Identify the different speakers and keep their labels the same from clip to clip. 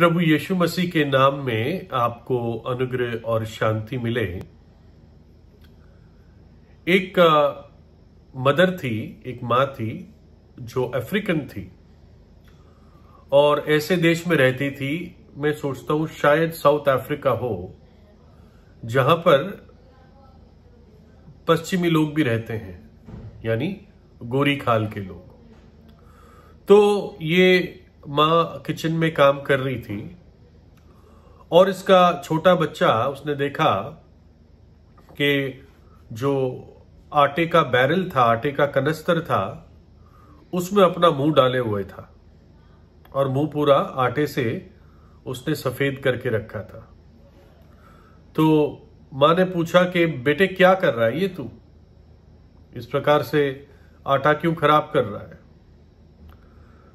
Speaker 1: प्रभु यीशु मसीह के नाम में आपको अनुग्रह और शांति मिले एक मदर थी एक मां थी जो अफ्रीकन थी और ऐसे देश में रहती थी मैं सोचता हूं शायद साउथ अफ्रीका हो जहां पर पश्चिमी लोग भी रहते हैं यानी गोरी खाल के लोग तो ये माँ किचन में काम कर रही थी और इसका छोटा बच्चा उसने देखा कि जो आटे का बैरल था आटे का कनस्तर था उसमें अपना मुंह डाले हुए था और मुंह पूरा आटे से उसने सफेद करके रखा था तो माँ ने पूछा कि बेटे क्या कर रहा है ये तू इस प्रकार से आटा क्यों खराब कर रहा है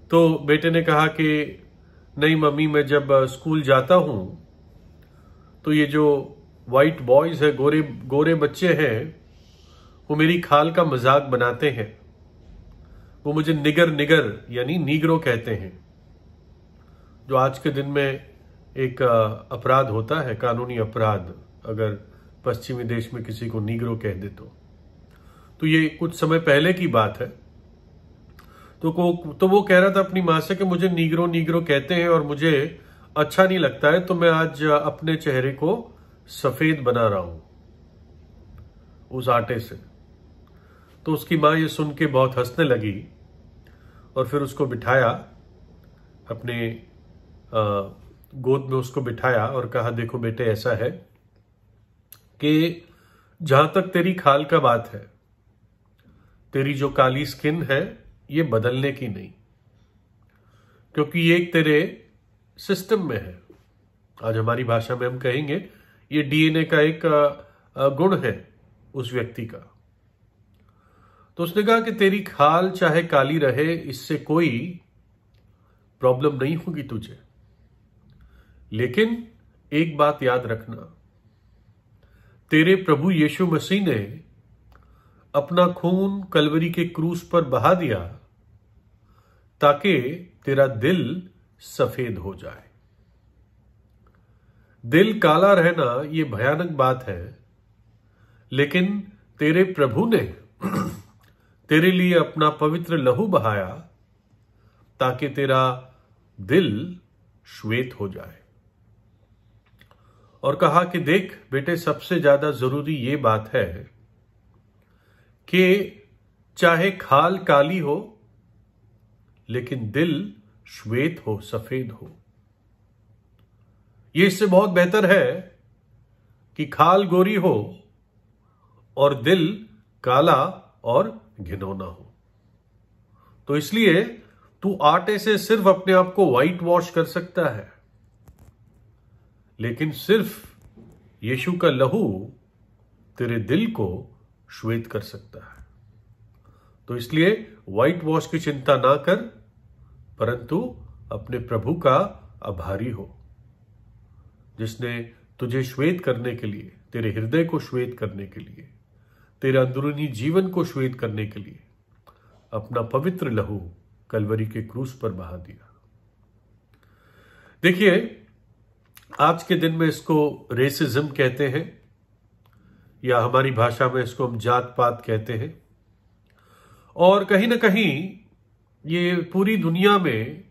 Speaker 1: तो बेटे ने कहा कि नहीं मम्मी मैं जब स्कूल जाता हूं तो ये जो वाइट बॉयज़ है गोरे गोरे बच्चे हैं वो मेरी खाल का मजाक बनाते हैं वो मुझे निगर निगर यानी नीगरो कहते हैं जो आज के दिन में एक अपराध होता है कानूनी अपराध अगर पश्चिमी देश में किसी को निगरो कह दे तो तो ये कुछ समय पहले की बात है तो को तो वो कह रहा था अपनी माँ से कि मुझे नीग्रो नीग्रो कहते हैं और मुझे अच्छा नहीं लगता है तो मैं आज अपने चेहरे को सफेद बना रहा हूं उस आटे से तो उसकी माँ ये सुन के बहुत हंसने लगी और फिर उसको बिठाया अपने गोद में उसको बिठाया और कहा देखो बेटे ऐसा है कि जहां तक तेरी खाल का बात है तेरी जो काली स्किन है ये बदलने की नहीं क्योंकि ये एक तेरे सिस्टम में है आज हमारी भाषा में हम कहेंगे ये डीएनए का एक गुण है उस व्यक्ति का तो उसने कहा कि तेरी खाल चाहे काली रहे इससे कोई प्रॉब्लम नहीं होगी तुझे लेकिन एक बात याद रखना तेरे प्रभु यीशु मसीह ने अपना खून कलवरी के क्रूस पर बहा दिया ताकि तेरा दिल सफेद हो जाए दिल काला रहना ये भयानक बात है लेकिन तेरे प्रभु ने तेरे लिए अपना पवित्र लहू बहाया ताकि तेरा दिल श्वेत हो जाए और कहा कि देख बेटे सबसे ज्यादा जरूरी ये बात है कि चाहे खाल काली हो लेकिन दिल श्वेत हो सफेद हो यह इससे बहुत बेहतर है कि खाल गोरी हो और दिल काला और घिनौना हो तो इसलिए तू आटे से सिर्फ अपने आप को व्हाइट वॉश कर सकता है लेकिन सिर्फ यीशु का लहू तेरे दिल को श्वेत कर सकता है तो इसलिए व्हाइट वॉश की चिंता ना कर परंतु अपने प्रभु का आभारी हो जिसने तुझे श्वेत करने के लिए तेरे हृदय को श्वेत करने के लिए तेरे अंदरूनी जीवन को श्वेत करने के लिए अपना पवित्र लहू कलवरी के क्रूस पर बहा दिया देखिए आज के दिन में इसको रेसिज्म कहते हैं या हमारी भाषा में इसको हम जात पात कहते हैं और कहीं ना कहीं ये पूरी दुनिया में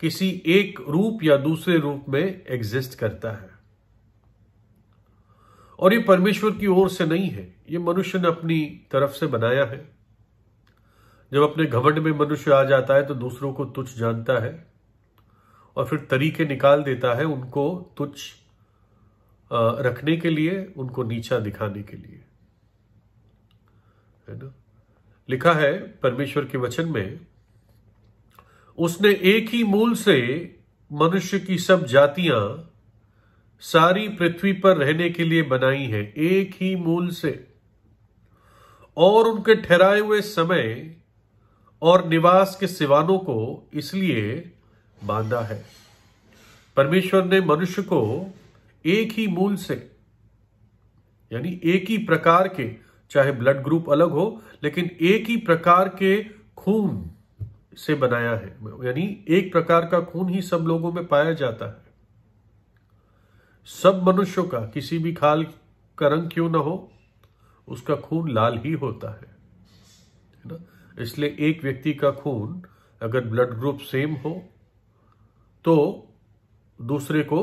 Speaker 1: किसी एक रूप या दूसरे रूप में एग्जिस्ट करता है और ये परमेश्वर की ओर से नहीं है ये मनुष्य ने अपनी तरफ से बनाया है जब अपने घमंड में मनुष्य आ जाता है तो दूसरों को तुच्छ जानता है और फिर तरीके निकाल देता है उनको तुच्छ रखने के लिए उनको नीचा दिखाने के लिए है ना लिखा है परमेश्वर के वचन में उसने एक ही मूल से मनुष्य की सब जातियां सारी पृथ्वी पर रहने के लिए बनाई हैं एक ही मूल से और उनके ठहराए हुए समय और निवास के सिवानों को इसलिए बांधा है परमेश्वर ने मनुष्य को एक ही मूल से यानी एक ही प्रकार के चाहे ब्लड ग्रुप अलग हो लेकिन एक ही प्रकार के खून से बनाया है यानी एक प्रकार का खून ही सब लोगों में पाया जाता है सब मनुष्यों का किसी भी खाल का रंग क्यों ना हो उसका खून लाल ही होता है ना इसलिए एक व्यक्ति का खून अगर ब्लड ग्रुप सेम हो तो दूसरे को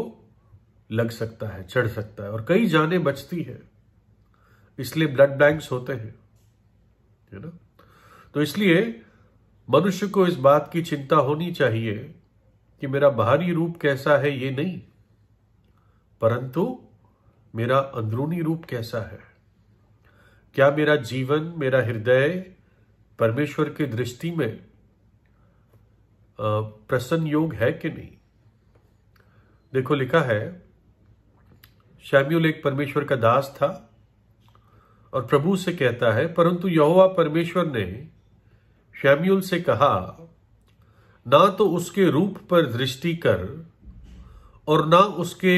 Speaker 1: लग सकता है चढ़ सकता है और कई जाने बचती है इसलिए ब्लड बैंक्स होते हैं है ना तो इसलिए मनुष्य को इस बात की चिंता होनी चाहिए कि मेरा बाहरी रूप कैसा है ये नहीं परंतु मेरा अंदरूनी रूप कैसा है क्या मेरा जीवन मेरा हृदय परमेश्वर की दृष्टि में प्रसन्न योग है कि नहीं देखो लिखा है शैम्यूल एक परमेश्वर का दास था और प्रभु से कहता है परंतु यहोवा परमेश्वर ने शैम्यूल से कहा ना तो उसके रूप पर दृष्टि कर और ना उसके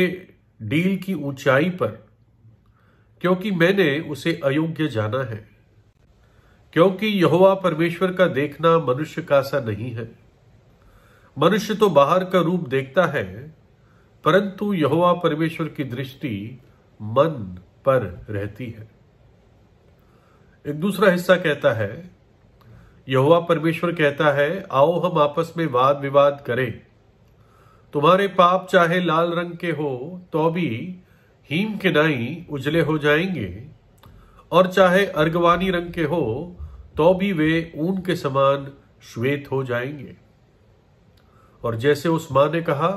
Speaker 1: डील की ऊंचाई पर क्योंकि मैंने उसे अयोग्य जाना है क्योंकि यहोवा परमेश्वर का देखना मनुष्य का सा नहीं है मनुष्य तो बाहर का रूप देखता है परंतु यहोवा परमेश्वर की दृष्टि मन पर रहती है एक दूसरा हिस्सा कहता है यहोवा परमेश्वर कहता है आओ हम आपस में वाद विवाद करें तुम्हारे पाप चाहे लाल रंग के हो तो भी हीम के नाई उजले हो जाएंगे और चाहे अर्गवानी रंग के हो तो भी वे ऊन के समान श्वेत हो जाएंगे और जैसे उस मां ने कहा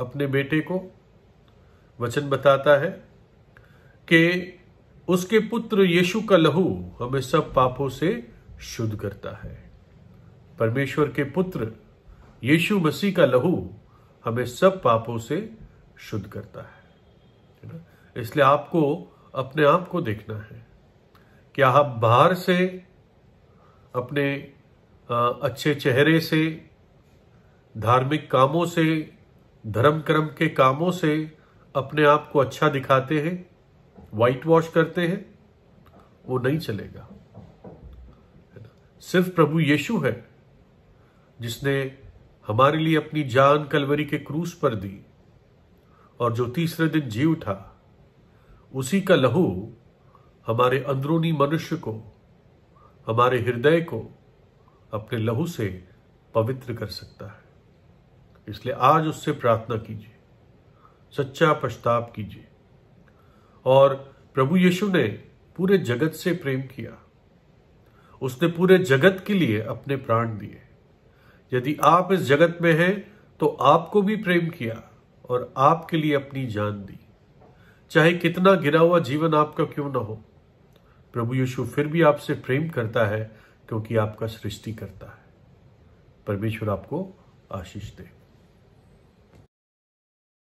Speaker 1: अपने बेटे को वचन बताता है कि उसके पुत्र यीशु का लहू हमें सब पापों से शुद्ध करता है परमेश्वर के पुत्र यीशु मसीह का लहू हमें सब पापों से शुद्ध करता है इसलिए आपको अपने आप को देखना है क्या आप बाहर से अपने अच्छे चेहरे से धार्मिक कामों से धर्म कर्म के कामों से अपने आप को अच्छा दिखाते हैं वाइट वॉश करते हैं वो नहीं चलेगा सिर्फ प्रभु यीशु है जिसने हमारे लिए अपनी जान कलवरी के क्रूस पर दी और जो तीसरे दिन जी उठा उसी का लहू हमारे अंदरूनी मनुष्य को हमारे हृदय को अपने लहू से पवित्र कर सकता है इसलिए आज उससे प्रार्थना कीजिए सच्चा पश्चाताप कीजिए और प्रभु यीशु ने पूरे जगत से प्रेम किया उसने पूरे जगत के लिए अपने प्राण दिए यदि आप इस जगत में हैं तो आपको भी प्रेम किया और आपके लिए अपनी जान दी चाहे कितना गिरा हुआ जीवन आपका क्यों ना हो प्रभु यीशु फिर भी आपसे प्रेम करता है क्योंकि आपका सृष्टि करता है परमेश्वर आपको आशीष दे